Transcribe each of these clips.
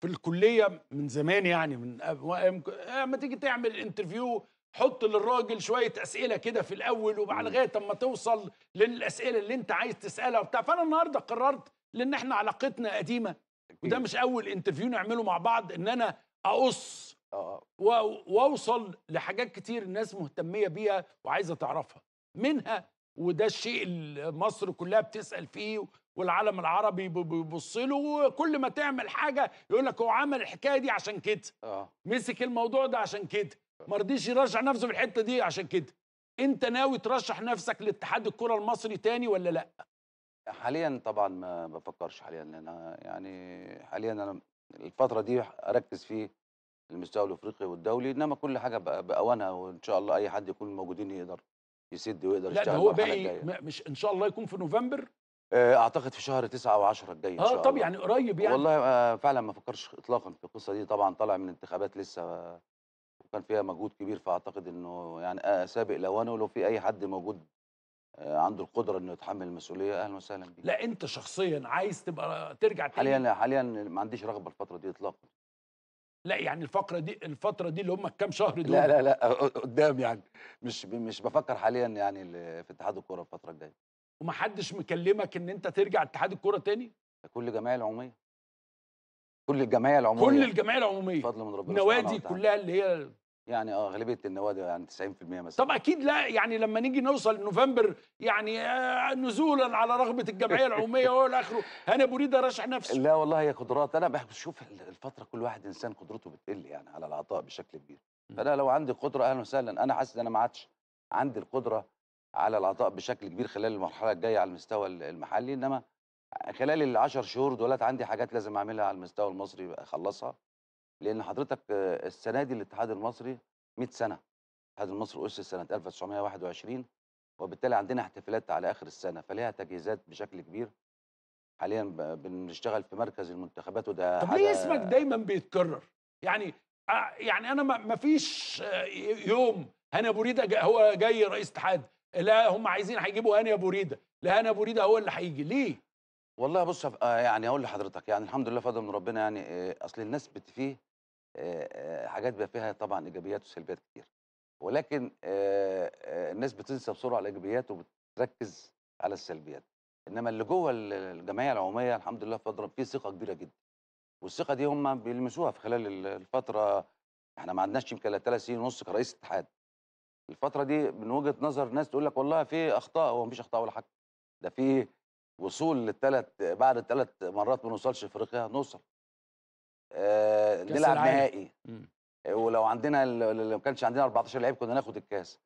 في الكليه من زمان يعني من اما تيجي تعمل انترفيو حط للراجل شويه اسئله كده في الاول وبعد لغايه اما توصل للاسئله اللي انت عايز تسالها وبتاع فانا النهارده قررت لان احنا علاقتنا قديمه وده مش اول انترفيو نعمله مع بعض ان انا اقص آه، آه. واوصل لحاجات كتير الناس مهتميه بيها وعايزه تعرفها منها وده الشيء مصر كلها بتسال فيه والعالم العربي بيبص له وكل ما تعمل حاجه يقول لك هو عمل الحكايه دي عشان كده اه مسك الموضوع ده عشان كده ما رضيش يرشح نفسه في الحته دي عشان كده انت ناوي ترشح نفسك لاتحاد الكره المصري تاني ولا لا حاليا طبعا ما بفكرش حاليا لان يعني حاليا انا الفتره دي اركز في المستوى الافريقي والدولي انما كل حاجه باوانها وان شاء الله اي حد يكون موجودين يقدر يسد ويقدر يشتغل لا هو باقي مش ان شاء الله يكون في نوفمبر آه، اعتقد في شهر 9 و10 الجاي ان آه، شاء الله اه طب يعني قريب يعني والله آه، فعلا ما فكرش اطلاقا في القصه دي طبعا طالع من انتخابات لسه وكان فيها مجهود كبير فاعتقد انه يعني سابق لوانه ولو في اي حد موجود عنده القدره انه يتحمل المسؤوليه اهلا وسهلا بيه لا انت شخصيا عايز تبقى ترجع تاني حاليا حاليا ما عنديش رغبه الفتره دي اطلاقا لا يعني الفقره دي الفتره دي اللي هم الكام شهر دول لا لا لا قدام يعني مش مش بفكر حاليا يعني في اتحاد الكوره الفتره الجايه ومحدش مكلمك ان انت ترجع اتحاد الكوره تاني كل الجمعيه العموميه كل الجمعيه العموميه كل الجمعيه العموميه بفضل من ربنا نوادي كلها اللي هي يعني اه غالبيه النوادي يعني 90% مثلا طب اكيد لا يعني لما نيجي نوصل نوفمبر يعني آه نزولا على رغبه الجمعيه العموميه والى اخره ابو ريده رشح نفسه لا والله هي قدرات انا بشوف الفتره كل واحد انسان قدرته بتقل يعني على العطاء بشكل كبير فانا لو عندي قدره اهلا وسهلا انا حاسس ان انا ما عادش عندي القدره على العطاء بشكل كبير خلال المرحله الجايه على المستوى المحلي انما خلال العشر شهور دولات عندي حاجات لازم اعملها على المستوى المصري اخلصها لان حضرتك آه، السنه دي الاتحاد المصري 100 سنه الاتحاد المصري اسس سنه 1921 وبالتالي عندنا احتفالات على اخر السنه فليها تجهيزات بشكل كبير حاليا بنشتغل في مركز المنتخبات وده طب ليه اسمك دايما بيتكرر يعني آه، يعني انا ما فيش آه، يوم هاني ابو ريده هو جاي رئيس اتحاد لا هم عايزين هيجيبوا هاني ابو ريده لا هاني ابو ريده هو اللي هيجي ليه والله بص يعني اقول لحضرتك يعني الحمد لله فضل من ربنا يعني اصل الناس بتفيه فيه حاجات بقى فيها طبعا ايجابيات وسلبيات كتير ولكن الناس بتنسى بسرعه الايجابيات وبتركز على السلبيات انما اللي جوه الجمعيه العموميه الحمد لله في في ثقه كبيره جدا والثقه دي هم بيلمسوها في خلال الفتره احنا ما عندناش يمكن الا ثلاث سنين ونص كرئيس اتحاد الفتره دي من وجهه نظر ناس تقول لك والله في اخطاء هو مفيش اخطاء ولا حاجه ده في وصول للثلاث بعد الثلاث مرات ما نوصلش افريقيا نوصل آه، نلعب نهائي ولو عندنا لو كانش عندنا 14 لعيب كنا ناخد الكاس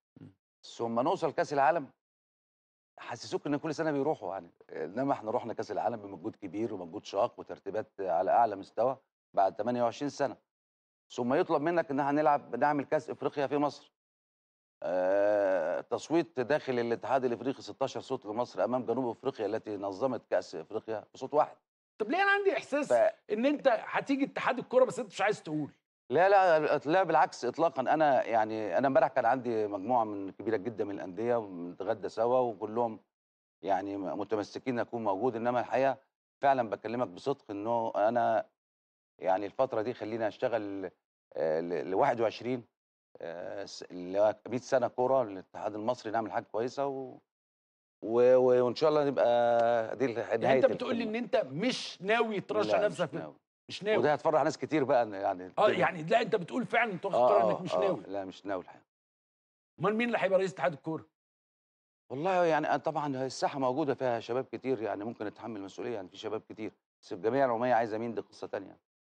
ثم نوصل كاس العالم حسسوك ان كل سنه بيروحوا يعني انما احنا رحنا كاس العالم بمجهود كبير ومجهود شاق وترتيبات على اعلى مستوى بعد 28 سنه ثم يطلب منك ان احنا نلعب نعمل كاس افريقيا في مصر آه، تصويت داخل الاتحاد الافريقي 16 صوت لمصر امام جنوب افريقيا التي نظمت كاس افريقيا بصوت واحد طب ليه انا عندي احساس ف... ان انت هتيجي اتحاد الكوره بس انت مش عايز تقول لا لا لا بالعكس اطلاقا انا يعني انا امبارح كان عندي مجموعه من كبيره جدا من الانديه ونتغدى سوا وكلهم يعني متمسكين اكون موجود انما الحقيقه فعلا بكلمك بصدق انه انا يعني الفتره دي خلينا اشتغل آه، ل 21 ل 100 سنه كوره للاتحاد المصري نعمل حاجه كويسه و و... وان شاء الله نبقى دي يعني نهايه يعني انت بتقول لي ان انت مش ناوي ترشح نفسك مش ناوي مش ناوي وده هتفرح ناس كتير بقى يعني اه يعني لا انت بتقول فعلا انت آه انك مش آه ناوي لا مش ناوي الحقيقه امال مين اللي هيبقى رئيس اتحاد الكوره؟ والله يعني آه، طبعا الساحه موجوده فيها شباب كتير يعني ممكن اتحمل المسؤوليه يعني في شباب كتير بس الجمعيه العموميه عايزه مين دي قصه ثانيه